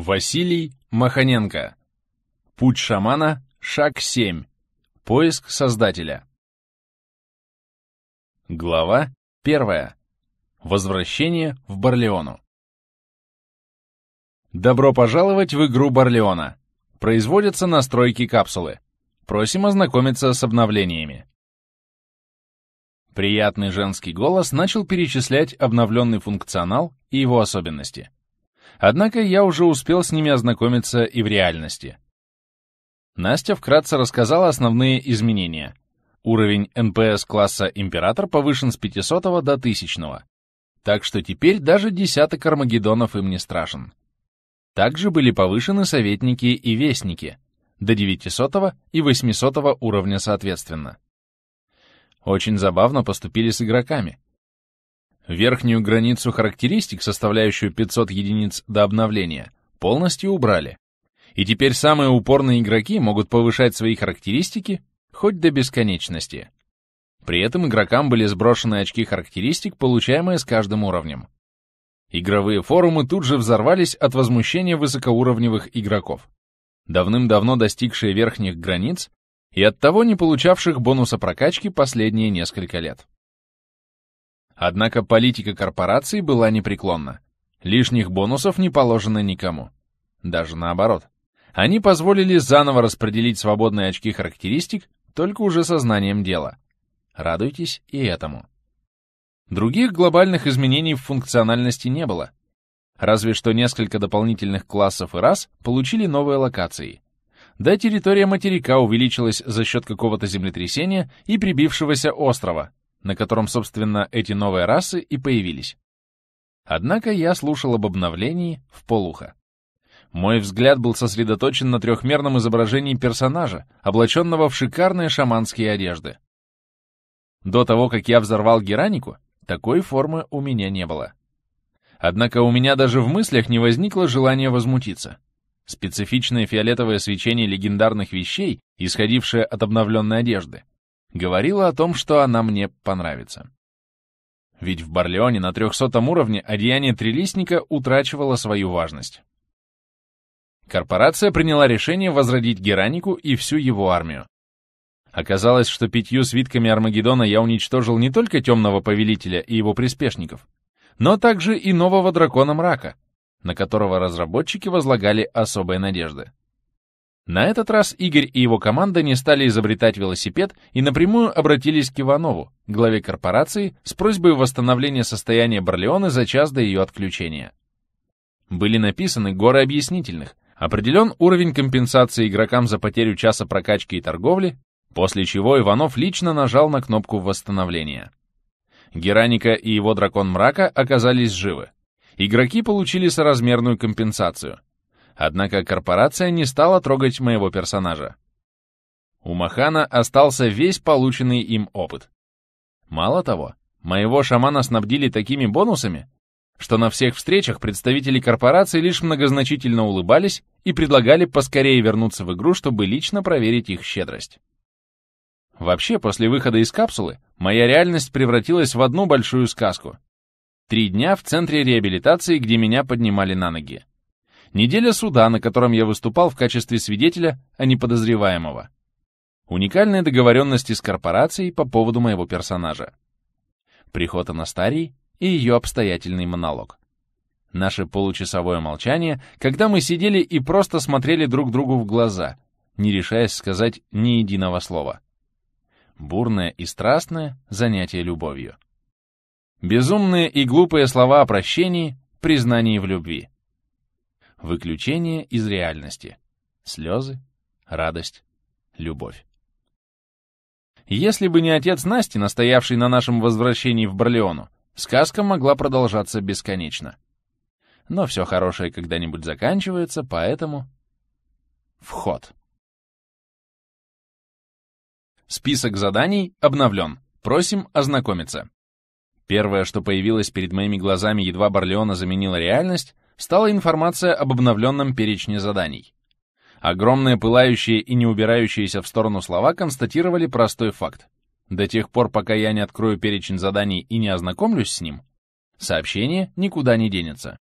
Василий Маханенко. Путь шамана, шаг 7. Поиск создателя. Глава 1. Возвращение в Барлеону. Добро пожаловать в игру Барлеона. Производятся настройки капсулы. Просим ознакомиться с обновлениями. Приятный женский голос начал перечислять обновленный функционал и его особенности. Однако я уже успел с ними ознакомиться и в реальности. Настя вкратце рассказала основные изменения. Уровень НПС класса «Император» повышен с 500 до 1000, так что теперь даже десяток армагеддонов им не страшен. Также были повышены советники и вестники до 900 и 800 уровня соответственно. Очень забавно поступили с игроками — Верхнюю границу характеристик, составляющую 500 единиц до обновления, полностью убрали. И теперь самые упорные игроки могут повышать свои характеристики хоть до бесконечности. При этом игрокам были сброшены очки характеристик, получаемые с каждым уровнем. Игровые форумы тут же взорвались от возмущения высокоуровневых игроков, давным-давно достигшие верхних границ и оттого не получавших бонуса прокачки последние несколько лет. Однако политика корпорации была непреклонна. Лишних бонусов не положено никому. Даже наоборот. Они позволили заново распределить свободные очки характеристик, только уже со знанием дела. Радуйтесь и этому. Других глобальных изменений в функциональности не было. Разве что несколько дополнительных классов и рас получили новые локации. Да, территория материка увеличилась за счет какого-то землетрясения и прибившегося острова, на котором, собственно, эти новые расы и появились. Однако я слушал об обновлении в полухо. Мой взгляд был сосредоточен на трехмерном изображении персонажа, облаченного в шикарные шаманские одежды. До того, как я взорвал геранику, такой формы у меня не было. Однако у меня даже в мыслях не возникло желания возмутиться. Специфичное фиолетовое свечение легендарных вещей, исходившее от обновленной одежды, говорила о том, что она мне понравится. Ведь в Барлеоне на 300 уровне одеяние трилистника утрачивало свою важность. Корпорация приняла решение возродить Геранику и всю его армию. Оказалось, что пятью свитками Армагеддона я уничтожил не только темного повелителя и его приспешников, но также и нового дракона мрака, на которого разработчики возлагали особые надежды. На этот раз Игорь и его команда не стали изобретать велосипед и напрямую обратились к Иванову, главе корпорации, с просьбой восстановления состояния Барлеоны за час до ее отключения. Были написаны горы объяснительных, определен уровень компенсации игрокам за потерю часа прокачки и торговли, после чего Иванов лично нажал на кнопку восстановления. Гераника и его дракон мрака оказались живы. Игроки получили соразмерную компенсацию — Однако корпорация не стала трогать моего персонажа. У Махана остался весь полученный им опыт. Мало того, моего шамана снабдили такими бонусами, что на всех встречах представители корпорации лишь многозначительно улыбались и предлагали поскорее вернуться в игру, чтобы лично проверить их щедрость. Вообще, после выхода из капсулы, моя реальность превратилась в одну большую сказку. Три дня в центре реабилитации, где меня поднимали на ноги. Неделя суда, на котором я выступал в качестве свидетеля, а не подозреваемого. Уникальные договоренности с корпорацией по поводу моего персонажа. Приход Анастарии и ее обстоятельный монолог. Наше получасовое молчание, когда мы сидели и просто смотрели друг другу в глаза, не решаясь сказать ни единого слова. Бурное и страстное занятие любовью. Безумные и глупые слова о прощении, признании в любви. Выключение из реальности. Слезы, радость, любовь. Если бы не отец Насти, настоявший на нашем возвращении в Барлеону, сказка могла продолжаться бесконечно. Но все хорошее когда-нибудь заканчивается, поэтому... Вход. Список заданий обновлен. Просим ознакомиться. Первое, что появилось перед моими глазами, едва Барлеона заменила реальность, стала информация об обновленном перечне заданий. Огромные пылающие и не убирающиеся в сторону слова констатировали простой факт. До тех пор, пока я не открою перечень заданий и не ознакомлюсь с ним, сообщение никуда не денется.